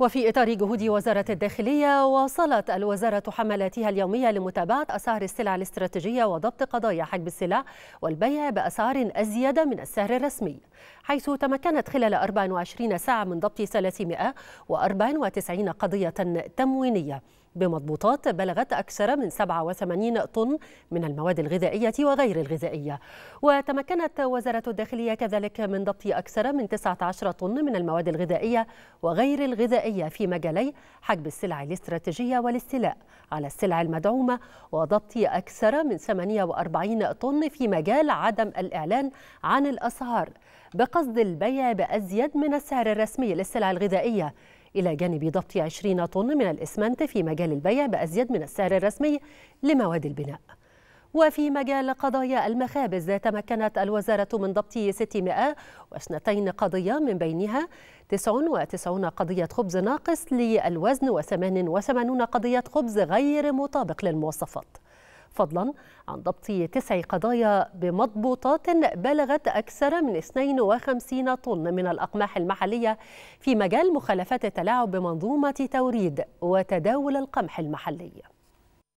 وفي إطار جهود وزارة الداخلية واصلت الوزارة حملاتها اليومية لمتابعة أسعار السلع الاستراتيجية وضبط قضايا حجب السلع والبيع بأسعار أزيد من السعر الرسمي حيث تمكنت خلال 24 ساعة من ضبط 394 قضية تموينية بمضبوطات بلغت أكثر من 87 طن من المواد الغذائية وغير الغذائية وتمكنت وزارة الداخلية كذلك من ضبط أكثر من 19 طن من المواد الغذائية وغير الغذائية في مجالي حجب السلع الاستراتيجية والاستيلاء على السلع المدعومة وضبط أكثر من 48 طن في مجال عدم الإعلان عن الأسعار بقصد البيع بأزيد من السعر الرسمي للسلع الغذائية إلى جانب ضبط 20 طن من الإسمنت في مجال البيع بأزيد من السعر الرسمي لمواد البناء وفي مجال قضايا المخابز تمكنت الوزارة من ضبط 602 قضية من بينها 99 قضية خبز ناقص للوزن و88 قضية خبز غير مطابق للمواصفات فضلا عن ضبط تسع قضايا بمضبوطات بلغت أكثر من 52 طن من الأقماح المحلية في مجال مخالفات التلاعب بمنظومة توريد وتداول القمح المحلي